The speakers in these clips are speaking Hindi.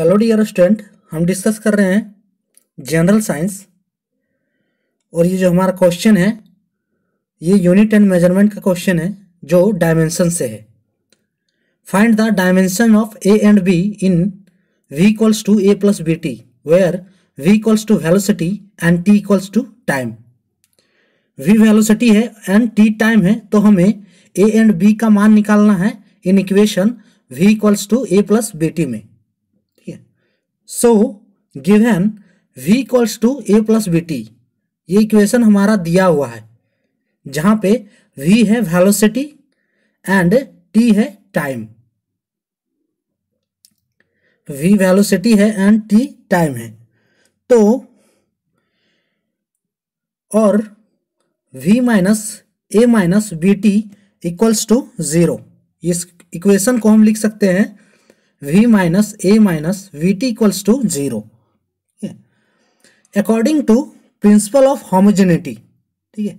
हेलो डियर स्टूडेंट हम डिस्कस कर रहे हैं जनरल साइंस और ये जो हमारा क्वेश्चन है ये यूनिट एंड मेजरमेंट का क्वेश्चन है जो डायमेंशन से है find the dimension of A and B in V equals to A plus B T where V equals to velocity and T equals to time V velocity है एंड टी टाइम है तो हमें ए एंड बी का मान निकालना है in equation V equals to A plus B T में so given v equals to A plus B T ये इक्वेशन हमारा दिया हुआ है जहाँ पे v है वेलोसिटी एंड t है टाइम v वेलोसिटी है एंड t टाइम है तो और v minus A minus B T equals to zero इस इक्वेशन को हम लिख सकते हैं v minus a minus vt equals to 0 yeah. according to principle of homogeneity ठीक है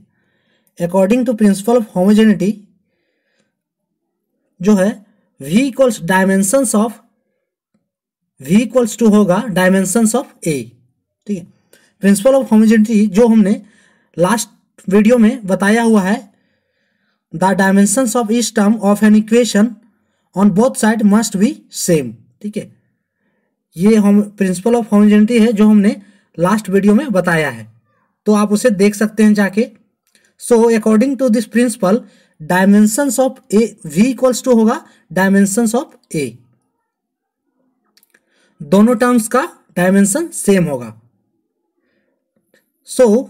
according to principle of homogeneity जो है v equals dimensions of V equals to होगा डायमेंशंस ऑफ ए ठीक है प्रिंसिपल ऑफ होमोजेनिटी जो हमने लास्ट वीडियो में बताया हुआ है the dimensions of each term of an equation on both side must be same ठीक है ये हम प्रिंसिपल ऑफ होमोजेनिटी है जो हमने लास्ट वीडियो में बताया है तो आप उसे देख सकते हैं जाके so according to this principle dimensions of A V equals to होगा डायमेंशंस ऑफ ए दोनों टर्म्स का डायमेंशन सेम होगा सो so,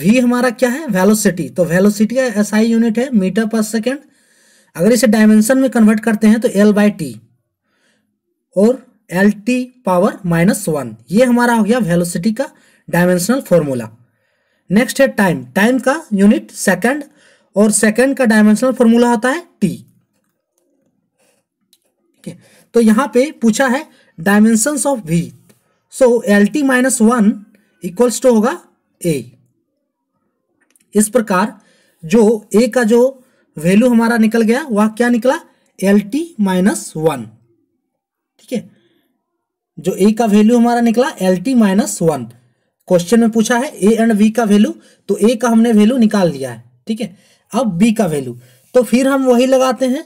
वी हमारा क्या है वेलोसिटी तो वेलोसिटी का एसआई यूनिट है मीटर पर सेकेंड अगर इसे डायमेंशन में कन्वर्ट करते हैं तो एल बाई टी और L T power minus one ये हमारा हो गया वेलोसिटी का डायमेंशनल फॉर्मूला नेक्स्ट है टाइम टाइम का यूनिट सेकंड और सेकंड का डायमेंशनल फॉर्मूला होता है टी okay. तो यहां पे पूछा है dimension of V so L T minus one equals to होगा ए इस प्रकार जो ए का जो वैल्यू हमारा निकल गया वह क्या निकला एल टी माइनस वन ठीक है जो ए का वैल्यू हमारा निकला L T minus one question में पूछा है ए एंड बी का वैल्यू तो ए का हमने वैल्यू निकाल लिया है ठीक है अब बी का वैल्यू तो फिर हम वही लगाते हैं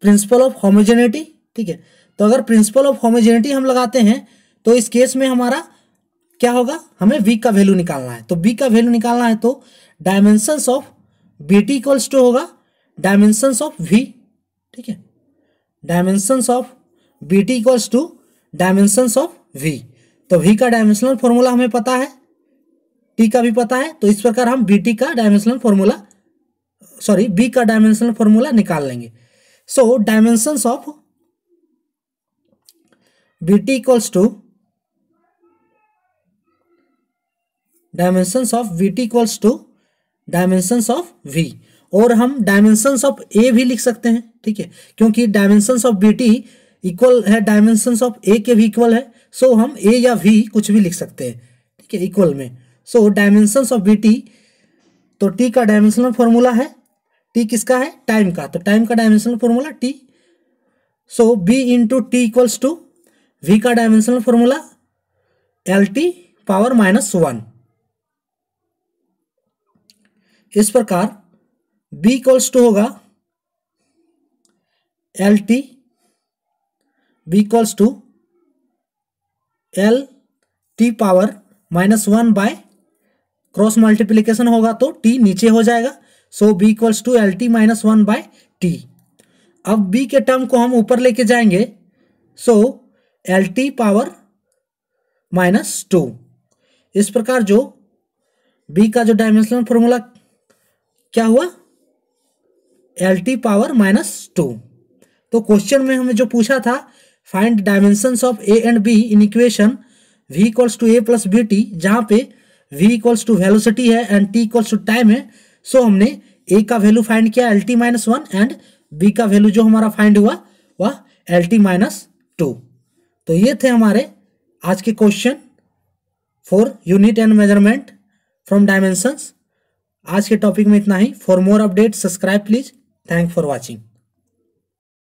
प्रिंसिपल ऑफ होमोजेनिटी ठीक है तो अगर प्रिंसिपल ऑफ होमोजेनिटी हम लगाते हैं तो इस केस में हमारा क्या होगा हमें बी का वैल्यू निकालना है तो बी का वैल्यू निकालना है तो dimensions of B T equals to होगा डायमेंशंस ऑफ वी ठीक है dimensions of B T equals to dimensions of V तो वी का डायमेंशनल फॉर्मूला हमें पता है टी का भी पता है तो इस प्रकार हम बी टी का डायमेंशनल फॉर्मूला सॉरी बी का डायमेंशनल फॉर्मूला निकाल लेंगे so dimensions of B T equals to dimensions of B T equals to dimensions of V और हम डायमेंशंस ऑफ ए भी लिख सकते हैं ठीक है क्योंकि dimensions of B T equal है डायमेंशंस ऑफ ए के भी इक्वल है सो so, हम ए या वी कुछ भी लिख सकते हैं ठीक है इक्वल में so dimensions of B T तो टी का डायमेंशनल फॉर्मूला है टी किसका है टाइम का तो टाइम का dimensional formula T so B into T equals to V का dimensional formula L T power minus one इस प्रकार बी इक्वल्स टू होगा L T B equals to L T power minus one by cross multiplication होगा तो टी नीचे हो जाएगा so B equals to L T minus one by T अब बी के टर्म को हम ऊपर लेके जाएंगे so L T power minus two इस प्रकार जो बी का जो डायमेंशनल फॉर्मूला क्या हुआ L T power minus two तो क्वेश्चन में हमें जो पूछा था find dimension of A and B in equation V equals to A plus B T जहाँ पे वी इक्वल्स टू वेलोसिटी है and T equals to time है सो हमने ए का वैल्यू फाइंड किया L T minus one and B का वैल्यू जो हमारा फाइंड हुआ वह एल टी माइनस टू तो ये थे हमारे आज के question for unit and measurement from dimensions आज के टॉपिक में इतना ही for more update subscribe please thank for watching